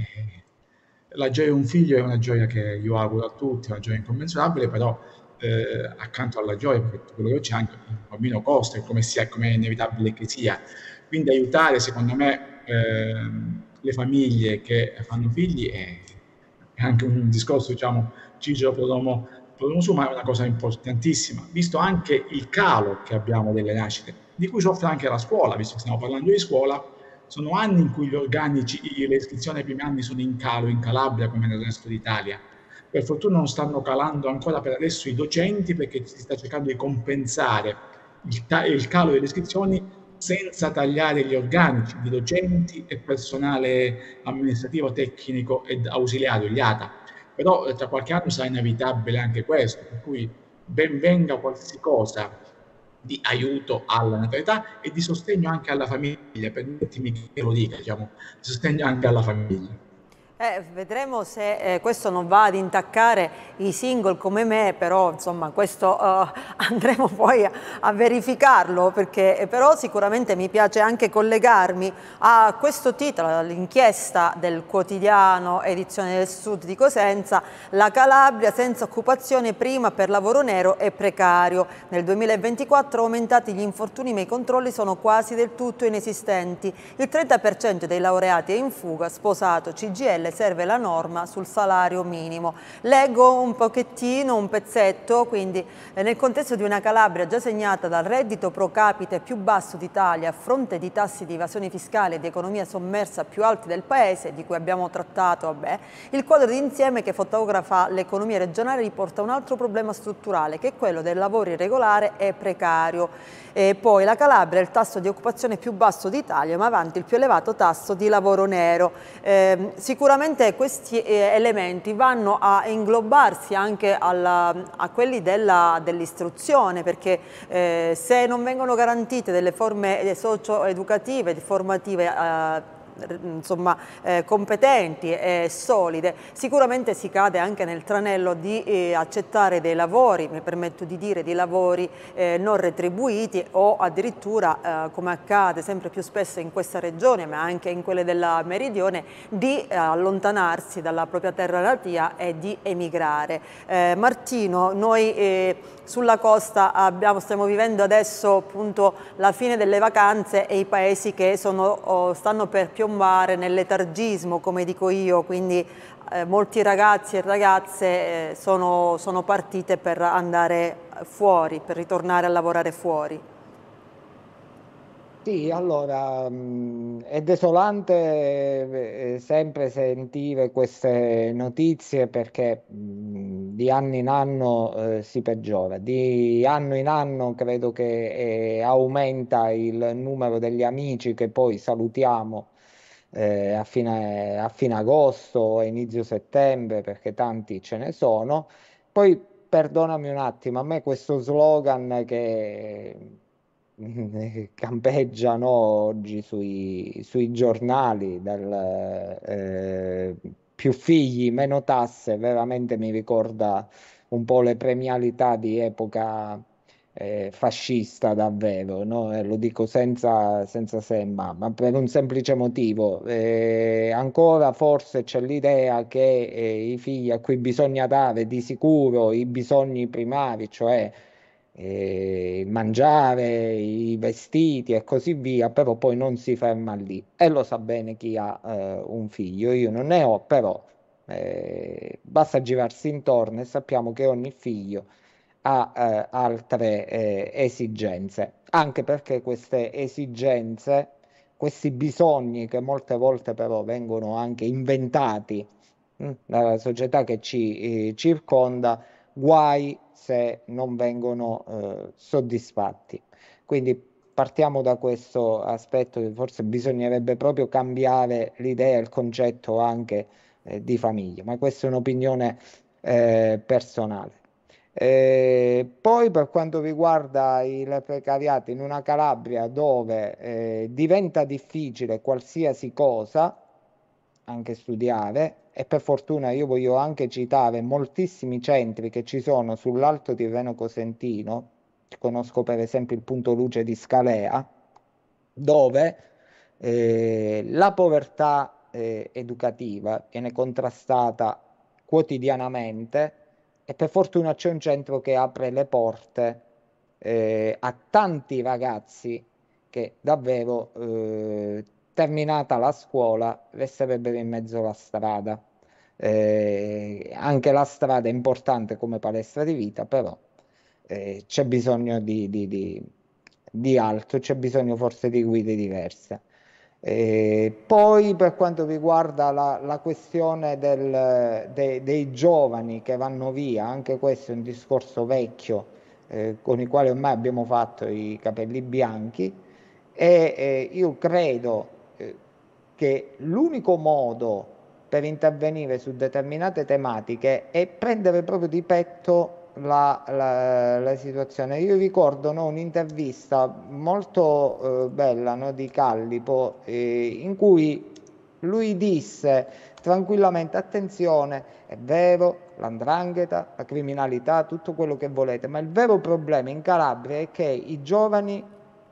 la gioia di un figlio è una gioia che io auguro a tutti, una gioia incommensurabile, però eh, accanto alla gioia, perché quello che c'è anche il bambino costa e come, sia, come è inevitabile che sia. Quindi aiutare, secondo me, eh, le famiglie che fanno figli è, è anche un discorso, diciamo, Cicero Prodomo, Prodomo Su, ma è una cosa importantissima, visto anche il calo che abbiamo delle nascite, di cui soffre anche la scuola, visto che stiamo parlando di scuola, sono anni in cui gli organici, le iscrizioni ai primi anni sono in calo in Calabria come nel resto d'Italia per fortuna non stanno calando ancora per adesso i docenti perché si sta cercando di compensare il, ta- il calo delle iscrizioni senza tagliare gli organici di docenti e personale amministrativo, tecnico ed ausiliario, gli ATA. Però eh, tra qualche anno sarà inevitabile anche questo, per cui ben venga qualsiasi cosa di aiuto alla natalità e di sostegno anche alla famiglia, permettimi che lo dica, diciamo, di sostegno anche alla famiglia. Eh, vedremo se eh, questo non va ad intaccare i single come me, però insomma questo eh, andremo poi a, a verificarlo, perché però sicuramente mi piace anche collegarmi a questo titolo, all'inchiesta del quotidiano edizione del sud di Cosenza, la Calabria senza occupazione prima per lavoro nero e precario. Nel 2024 aumentati gli infortuni ma i controlli sono quasi del tutto inesistenti. Il 30% dei laureati è in fuga, sposato, CGL Stelle serve la norma sul salario minimo. Leggo un pochettino, un pezzetto, quindi eh, nel contesto di una Calabria già segnata dal reddito pro capite più basso d'Italia a fronte di tassi di evasione fiscale e di economia sommersa più alti del Paese, di cui abbiamo trattato, vabbè, il quadro d'insieme che fotografa l'economia regionale riporta un altro problema strutturale che è quello del lavoro irregolare e precario. E poi la Calabria è il tasso di occupazione più basso d'Italia ma avanti il più elevato tasso di lavoro nero. Eh, sicuramente sicuramente questi eh, elementi vanno a inglobarsi anche alla, a quelli dell'istruzione perché eh, se non vengono garantite delle forme eh, socio-educative, formative eh, insomma, eh, competenti e solide. Sicuramente si cade anche nel tranello di eh, accettare dei lavori, mi permetto di dire, di lavori eh, non retribuiti o addirittura, eh, come accade sempre più spesso in questa regione, ma anche in quelle della meridione, di eh, allontanarsi dalla propria terra natia e di emigrare. Eh, Martino, noi sulla costa abbiamo, stiamo vivendo adesso appunto la fine delle vacanze e i paesi che sono, oh, stanno per piombare nel letargismo, come dico io, quindi eh, molti ragazzi e ragazze eh, sono, sono partite per andare fuori, per ritornare a lavorare fuori. Sì, allora mh, mhmm, è desolante eh, sempre sentire queste notizie perché mh, mhmm, di anno in anno eh, si peggiora, di anno in anno credo che eh, aumenta il numero degli amici che poi salutiamo eh, a fine, a fine agosto, inizio settembre, perché tanti ce ne sono. Poi perdonami un attimo, a me questo slogan che campeggiano oggi sui, sui giornali del eh, più figli, meno tasse, veramente mi ricorda un po' le premialità di epoca eh, fascista davvero, no? eh, lo dico senza, senza se ma, ma per un semplice motivo, eh, ancora forse c'è l'idea che eh, i figli a cui bisogna dare di sicuro i bisogni primari, cioè eh, mangiare, i vestiti e così via, però poi non si ferma lì e lo sa bene chi ha eh, un figlio, io non ne ho, però eh, basta girarsi intorno e sappiamo che ogni figlio ha eh, altre eh, esigenze, anche perché queste esigenze, questi bisogni che molte volte però vengono anche inventati mh, hm, dalla società che ci eh, circonda, guai se non vengono eh, soddisfatti. Quindi partiamo da questo aspetto che forse bisognerebbe proprio cambiare l'idea, il concetto anche eh, di famiglia, ma questa è un'opinione eh, personale. Eh, poi per quanto riguarda il precariato in una Calabria dove eh, diventa difficile qualsiasi cosa, anche studiare e per fortuna io voglio anche citare moltissimi centri che ci sono sull'Alto Tirreno Cosentino, conosco per esempio il punto luce di Scalea, dove eh, la povertà eh, educativa viene contrastata quotidianamente e per fortuna c'è un centro che apre le porte eh, a tanti ragazzi che davvero eh, terminata la scuola resterebbero in mezzo alla strada. Eh, anche la strada è importante come palestra di vita, però eh, c'è bisogno di, di, di, di, altro, c'è bisogno forse di guide diverse. Eh, poi per quanto riguarda la, la questione del, de, dei giovani che vanno via, anche questo è un discorso vecchio eh, con il quale ormai abbiamo fatto i capelli bianchi e eh, io credo che l'unico modo per intervenire su determinate tematiche è prendere proprio di petto la, la, la situazione. Io ricordo no, un'intervista molto eh, bella no, di Callipo eh, in cui lui disse tranquillamente attenzione, è vero, l'andrangheta, la criminalità, tutto quello che volete, ma il vero problema in Calabria è che i giovani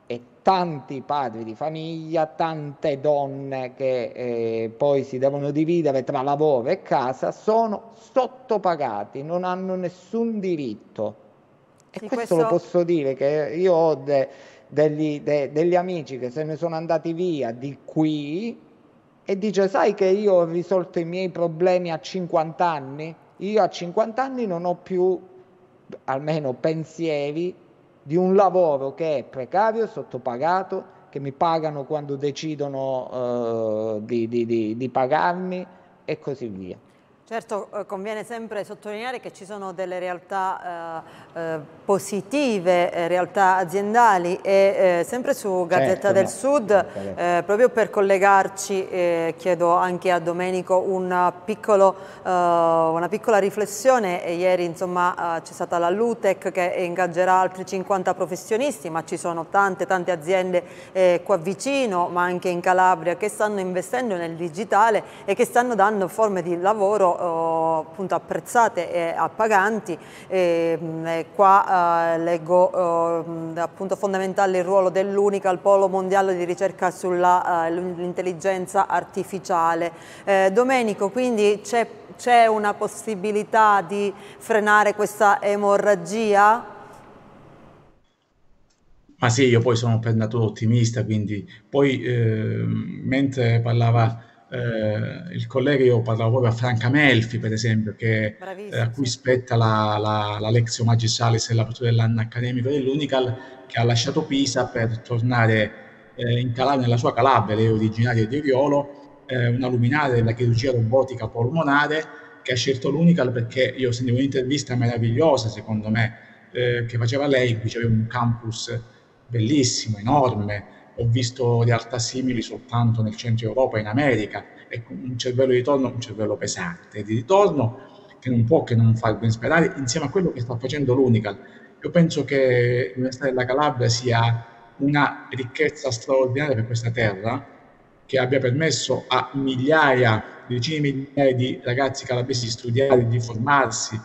e tanti padri di famiglia, tante donne che eh, poi si devono dividere tra lavoro e casa, sono sottopagati, non hanno nessun diritto. E sì, questo, questo, lo posso dire, che io ho de, degli, de, degli amici che se ne sono andati via di qui e dice, sai che io ho risolto i miei problemi a 50 anni? Io a 50 anni non ho più almeno pensieri di un lavoro che è precario, sottopagato, che mi pagano quando decidono eh, di, di, di, di pagarmi e così via. Certo, eh, conviene sempre sottolineare che ci sono delle realtà eh, eh positive, eh, realtà aziendali e eh, sempre su Gazzetta certo, del no. Sud, proprio per collegarci chiedo anche a Domenico una, piccolo, una piccola riflessione. E ieri c'è stata la Lutec che ingaggerà altri 50 professionisti, ma ci sono tante, tante aziende qua vicino, ma anche in Calabria, che stanno investendo nel digitale e che stanno dando forme di lavoro oh, appunto apprezzate e appaganti. E, mm, e qua eh, leggo oh, appunto fondamentale il ruolo dell'Unica al Polo Mondiale di ricerca sull'intelligenza eh, uh, artificiale. Eh, Domenico, quindi c'è una possibilità di frenare questa emorragia? Ma sì, io poi sono per natura ottimista, quindi poi eh, mentre parlava eh, il collega, io parlavo proprio a Franca Melfi, per esempio, che, eh, a cui spetta la, la, la Lexio Magistralis e l'apertura dell'anno accademico dell'Unical, che ha lasciato Pisa per tornare eh, in Calabria, nella sua Calabria, lei è originaria di Oriolo, eh, una luminaria della chirurgia robotica polmonare, che ha scelto l'Unical perché io sentivo un'intervista meravigliosa, secondo me, eh, che faceva lei, qui c'era un campus bellissimo, enorme, ho visto realtà simili soltanto nel centro Europa e in America, è ecco, un cervello di ritorno, un cervello pesante di ritorno che non può che non far ben sperare insieme a quello che sta facendo l'Unical. Io penso che l'Università della Calabria sia una ricchezza straordinaria per questa terra che abbia permesso a migliaia, decine di migliaia di ragazzi calabresi di studiare, di formarsi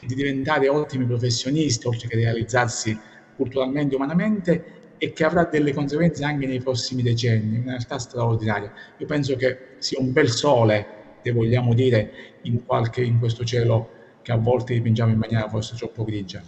di diventare ottimi professionisti, oltre che realizzarsi culturalmente e umanamente, e che avrà delle conseguenze anche nei prossimi decenni, una realtà straordinaria. Io penso che sia un bel sole, se vogliamo dire, in, qualche, in questo cielo che a volte dipingiamo in maniera forse troppo grigia.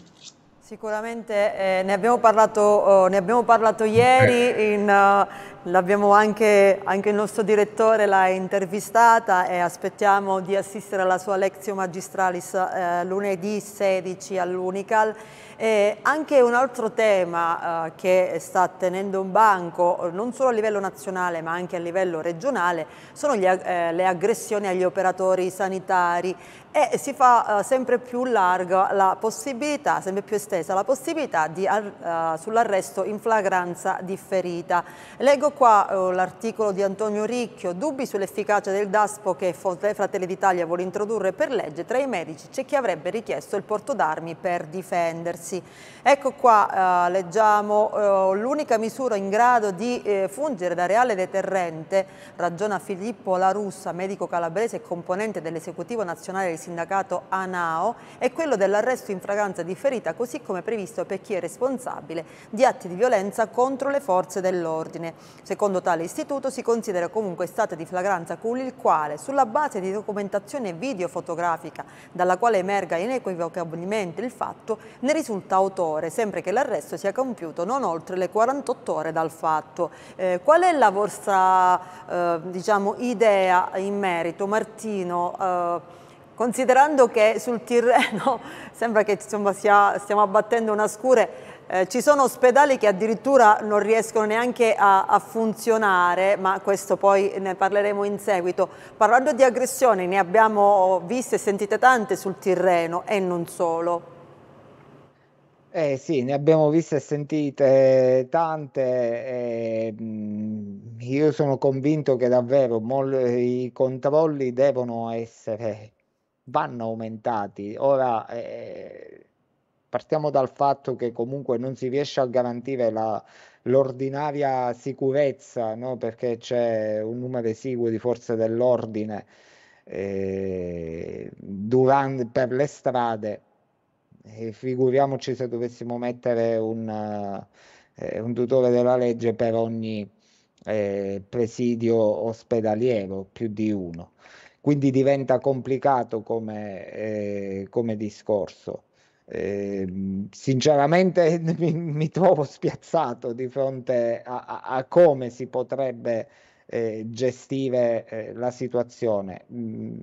Sicuramente eh, ne, abbiamo parlato, oh, ne, abbiamo parlato, ieri eh. in, eh, L'abbiamo anche, anche, il nostro direttore l'ha intervistata e aspettiamo di assistere alla sua lezione magistralis eh, lunedì 16 all'Unical. E anche un altro tema eh, che sta tenendo un banco, non solo a livello nazionale ma anche a livello regionale, sono gli, eh, le aggressioni agli operatori sanitari e si fa eh, sempre più larga la possibilità, sempre più estesa la possibilità eh, sull'arresto in flagranza differita. Leggo Eccolo qua eh, l'articolo di Antonio Ricchio, dubbi sull'efficacia del DASPO che Fratelli d'Italia vuole introdurre per legge, tra i medici c'è chi avrebbe richiesto il porto d'armi per difendersi. Ecco qua, eh, leggiamo, eh, l'unica misura in grado di eh, fungere da reale deterrente, ragiona Filippo La Russa, medico calabrese e componente dell'esecutivo nazionale del sindacato ANAO, è quello dell'arresto in fragranza di ferita, così come previsto per chi è responsabile di atti di violenza contro le forze dell'ordine. Secondo tale istituto si considera comunque stato di flagranza con il quale, sulla base di documentazione videofotografica dalla quale emerga inequivocabilmente il fatto, ne risulta autore, sempre che l'arresto sia compiuto non oltre le 48 ore dal fatto. Eh, qual è la vostra eh, diciamo, idea in merito, Martino? Eh, considerando che sul Tirreno sembra che insomma, sia, stiamo abbattendo una scure, eh, ci sono ospedali che addirittura non riescono neanche a, a, funzionare, ma questo poi ne parleremo in seguito. Parlando di aggressioni, ne abbiamo viste e sentite tante sul Tirreno e non solo. Eh sì, ne abbiamo viste e sentite tante. E, mm, io sono convinto che davvero i controlli devono essere, vanno aumentati. Ora, eh, Partiamo dal fatto che comunque non si riesce a garantire la, l'ordinaria sicurezza, no? perché c'è un numero esiguo di forze dell'ordine eh, durante, per le strade. E figuriamoci se dovessimo mettere un, eh, un tutore della legge per ogni eh, presidio ospedaliero, più di uno. Quindi diventa complicato come, eh, come discorso. Eh, sinceramente mi, mi, trovo spiazzato di fronte a, a, a come si potrebbe eh, gestire eh, la situazione. Mm,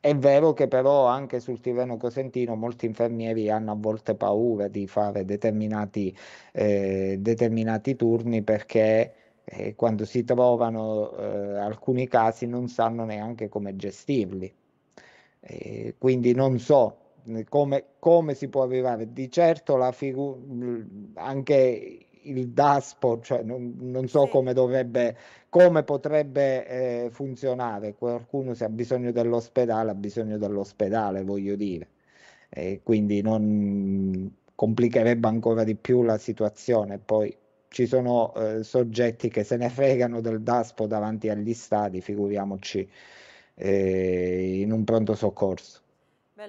è vero che però anche sul Tirreno Cosentino molti infermieri hanno a volte paura di fare determinati, eh, determinati turni perché eh, quando si trovano eh, alcuni casi non sanno neanche come gestirli. quindi non so come, come si può arrivare? Di certo la figura, anche il DASPO, cioè non, non so sì. come dovrebbe, come potrebbe eh, funzionare. Qualcuno se ha bisogno dell'ospedale, ha bisogno dell'ospedale, voglio dire. E quindi non complicherebbe ancora di più la situazione. Poi ci sono eh, soggetti che se ne fregano del DASPO davanti agli stadi, figuriamoci eh, in un pronto soccorso. Eh,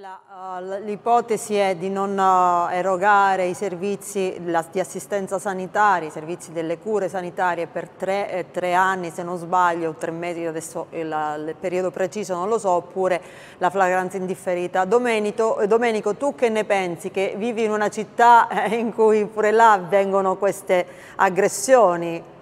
l'ipotesi è di non eh, erogare i servizi di assistenza sanitaria, i servizi delle cure sanitarie per tre, eh, tre anni se non sbaglio, o tre mesi, adesso il, il, periodo preciso non lo so, oppure la flagranza indifferita. Domenico, Domenico, tu che ne pensi? Che vivi in una città in cui pure là avvengono queste aggressioni?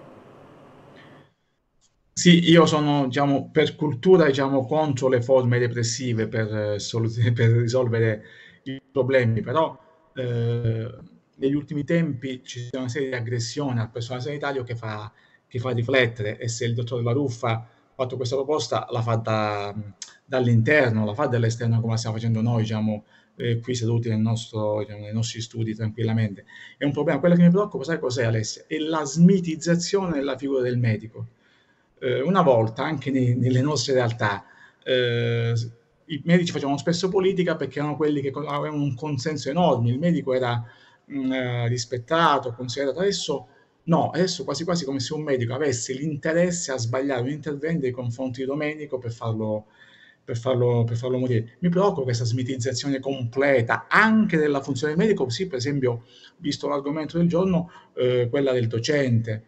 Sì, io sono diciamo, per cultura diciamo, contro le forme repressive per, eh, per risolvere i problemi, però eh, negli ultimi tempi ci sono una serie di aggressioni al personale sanitario che fa, che fa riflettere e se il dottor La Ruffa ha fatto questa proposta la fa da, mm, dall'interno, la fa dall'esterno come la stiamo facendo noi, diciamo, eh, qui seduti nostro, diciamo, nei nostri studi tranquillamente. È un problema, quello che mi preoccupa, sai cos'è Alessia? È la smitizzazione della figura del medico eh, una volta anche nei, nelle nostre realtà eh, i medici facevano spesso politica perché erano quelli che avevano un consenso enorme, il medico era mh, mm, eh, rispettato, considerato. Adesso no, adesso quasi quasi come se un medico avesse l'interesse a sbagliare un intervento nei confronti di Domenico per farlo, per farlo, per farlo morire. Mi preoccupa questa smitizzazione completa anche della funzione del medico, sì per esempio, visto l'argomento del giorno, eh, quella del docente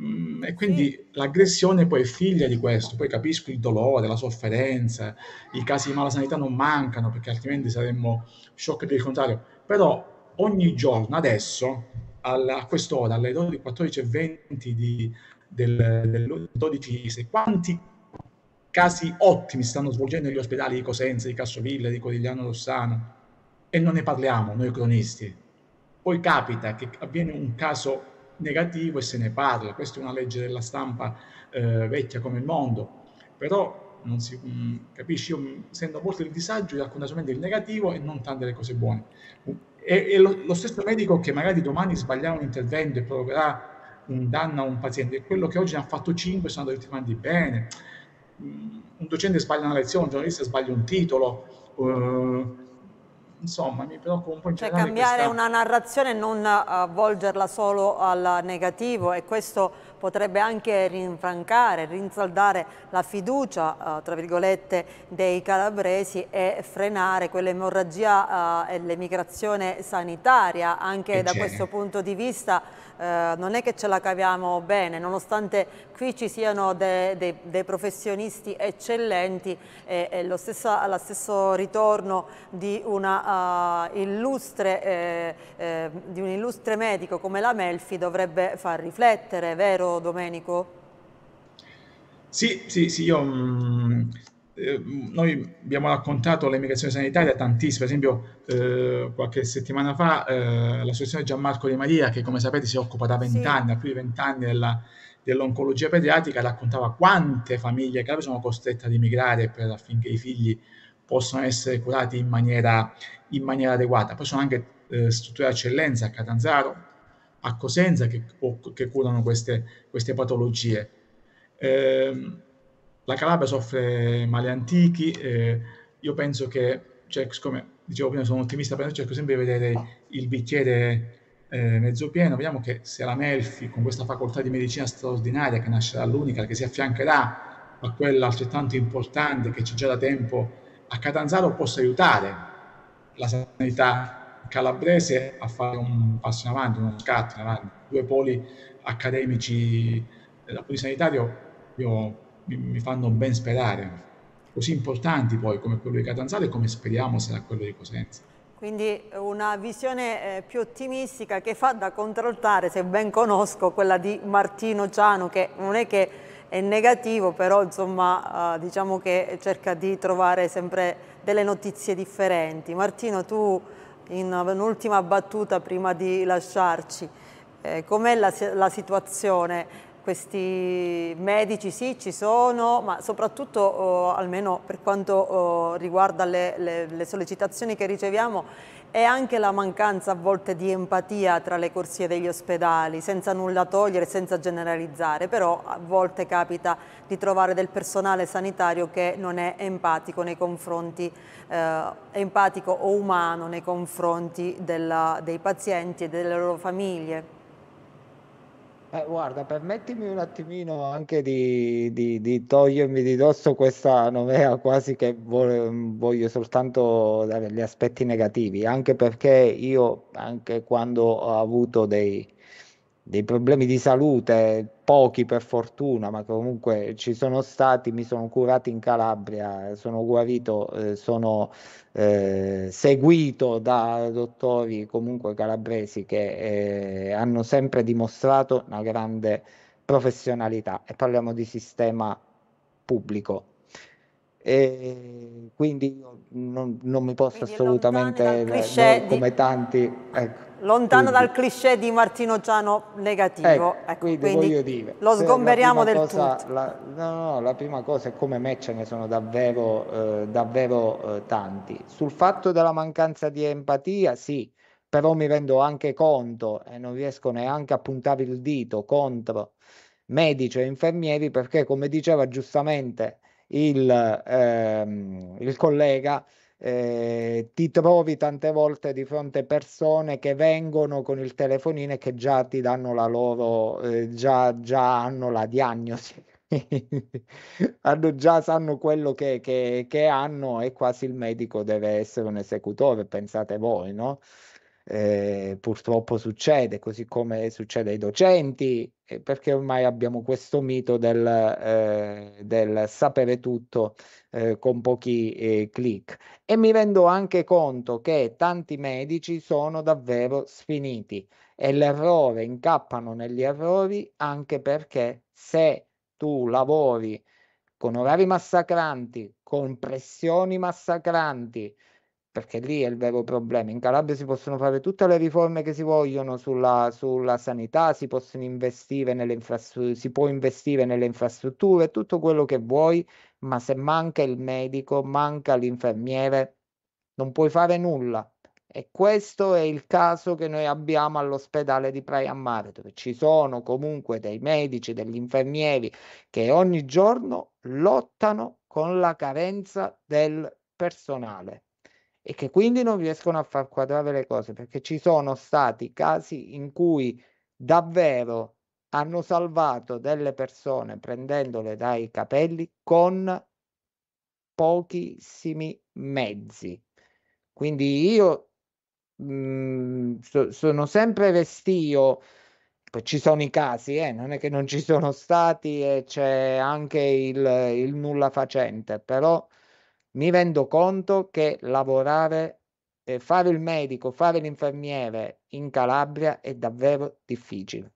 Mm, e quindi sì. l'aggressione poi è figlia di questo, poi capisco il dolore, la sofferenza, i casi di malasanità non mancano perché altrimenti saremmo sciocchi per il contrario, però ogni giorno adesso alla, a quest'ora alle 14.20 di, del, del 12 quanti casi ottimi stanno svolgendo negli ospedali di Cosenza, di Cassovilla, di Corigliano Rossano e non ne parliamo noi cronisti. Poi capita che avviene un caso negativo e se ne parla. Questa è una legge della stampa eh, vecchia come il mondo, però non si mh, mm, capisce, io sento molto il disagio di alcune solamente il negativo e non tante le cose buone. E, e lo, lo, stesso medico che magari domani sbaglierà un intervento e provocherà un danno a un paziente, è quello che oggi ne ha fatto 5 sono andati tutti quanti bene. Mm, un docente sbaglia una lezione, un giornalista sbaglia un titolo. Eh, insomma mi preoccupa in cioè cambiare questa... una narrazione e non eh, avvolgerla solo al negativo e questo potrebbe anche rinfrancare, rinsaldare la fiducia eh, tra virgolette dei calabresi e frenare quell'emorragia eh, e l'emigrazione sanitaria anche che da genio. questo punto di vista eh, non è che ce la caviamo bene, nonostante qui ci siano dei de, de professionisti eccellenti e, e lo stesso, allo stesso ritorno di, una, uh, illustre, eh, eh, di un illustre medico come la Melfi dovrebbe far riflettere, vero Domenico? Sì, sì, sì, io mm, Ehm, noi abbiamo raccontato l'emigrazione sanitaria tantissimo, per esempio eh, qualche settimana fa eh, l'associazione Gianmarco Di Maria, che come sapete si occupa da vent'anni, sì. da più di vent'anni della, dell'oncologia pediatrica, raccontava quante famiglie grave sono costrette ad emigrare per, affinché i figli possano essere curati in maniera, in maniera adeguata. Poi sono anche eh, strutture d'eccellenza a Catanzaro, a Cosenza che, che curano queste, queste patologie. Eh, la Calabria soffre mali antichi, eh, io penso che, cioè, come dicevo prima, sono ottimista, però cerco sempre di vedere il bicchiere eh, mezzo pieno, vediamo che se la Melfi con questa facoltà di medicina straordinaria che nascerà l'unica, che si affiancherà a quella altrettanto importante che c'è già da tempo a Catanzaro, possa aiutare la sanità calabrese a fare un passo in avanti, uno scatto in avanti, due poli accademici eh, dal punto di sanitario, io mi, mi fanno ben sperare, così importanti poi come quello di Catanzaro e come speriamo sarà quello di Cosenza. Quindi una visione eh, più ottimistica che fa da contraltare, se ben conosco, quella di Martino Ciano, che non è che è negativo, però insomma eh, diciamo che cerca di trovare sempre delle notizie differenti. Martino, tu in un'ultima battuta prima di lasciarci, eh, com'è la, la situazione? questi medici sì ci sono, ma soprattutto oh, almeno per quanto oh, riguarda le, le, le, sollecitazioni che riceviamo è anche la mancanza a volte di empatia tra le corsie degli ospedali, senza nulla togliere, senza generalizzare, però a volte capita di trovare del personale sanitario che non è empatico, nei confronti, eh, empatico o umano nei confronti della, dei pazienti e delle loro famiglie. Eh, guarda, permettimi un attimino anche di, di, di, togliermi di dosso questa novea quasi che voglio, voglio soltanto dare gli aspetti negativi, anche perché io, anche quando ho avuto dei, dei problemi di salute, pochi per fortuna, ma comunque ci sono stati, mi sono curato in Calabria, sono guarito, eh, sono eh, seguito da dottori comunque calabresi che eh, hanno sempre dimostrato una grande professionalità e parliamo di sistema pubblico. E quindi non, non mi posso quindi assolutamente, non, come tanti... Ecco Lontano quindi, dal cliché di Martino Ciano negativo. Ecco, ecco, quindi, quindi voglio dire, lo sgomberiamo del cosa, tutto. La, no, no, la prima cosa è come me ce ne sono davvero, eh, davvero eh, tanti. Sul fatto della mancanza di empatia, sì, però mi rendo anche conto e non riesco neanche a puntare il dito contro medici e infermieri perché, come diceva giustamente il, ehm, il collega, eh, ti trovi tante volte di fronte persone che vengono con il telefonino e che già ti danno la loro, eh, già, già hanno la diagnosi. hanno già sanno quello che, che, che, hanno e quasi il medico deve essere un esecutore, pensate voi, no? eh, purtroppo succede, così come succede ai docenti, eh, perché ormai abbiamo questo mito del, eh, del sapere tutto eh, con pochi eh, clic. E mi rendo anche conto che tanti medici sono davvero sfiniti e l'errore, incappano negli errori anche perché se tu lavori con orari massacranti, con pressioni massacranti, perché lì è il vero problema. In Calabria si possono fare tutte le riforme che si vogliono sulla, sulla sanità, si, possono investire nelle infrastru- si può investire nelle infrastrutture, tutto quello che vuoi, ma se manca il medico, manca l'infermiere, non puoi fare nulla. E questo è il caso che noi abbiamo all'ospedale di Praia Mare, dove ci sono comunque dei medici, degli infermieri che ogni giorno lottano con la carenza del personale e che quindi non riescono a far quadrare le cose perché ci sono stati casi in cui davvero hanno salvato delle persone prendendole dai capelli con pochissimi mezzi. Quindi io mh, mm, so, sono sempre restio, poi ci sono i casi, eh, non è che non ci sono stati e c'è anche il, il nulla facente, però mi rendo conto che lavorare, eh, fare il medico, fare l'infermiere in Calabria è davvero difficile.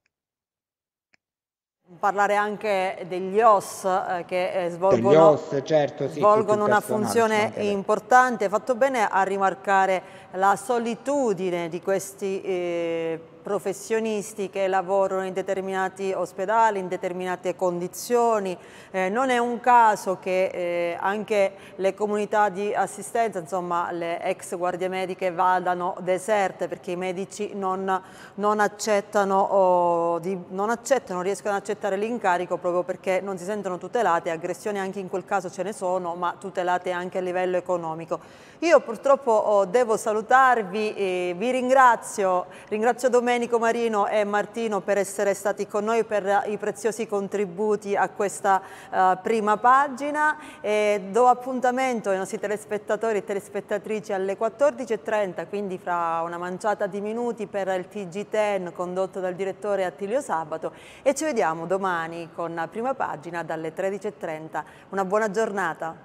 Parlare anche degli OS eh, che eh, svolgono, OS, certo, sì, svolgono una funzione importante. Fatto bene a rimarcare la solitudine di questi eh, professionisti che lavorano in determinati ospedali, in determinate condizioni. Eh, non è un caso che eh, anche le comunità di assistenza, insomma le ex guardie mediche vadano deserte perché i medici non, non, accettano, oh, di, non accettano, non riescono ad accettare l'incarico proprio perché non si sentono tutelate, aggressioni anche in quel caso ce ne sono, ma tutelate anche a livello economico. Io purtroppo oh, devo salutarvi, e vi ringrazio, ringrazio domenica Domenico Marino e Martino per essere stati con noi per eh, i preziosi contributi a questa uh, prima pagina e do appuntamento ai nostri telespettatori e telespettatrici alle 14.30 quindi fra una manciata di minuti per il TG10 condotto dal direttore Attilio Sabato e ci vediamo domani con la prima pagina dalle 13.30 una buona giornata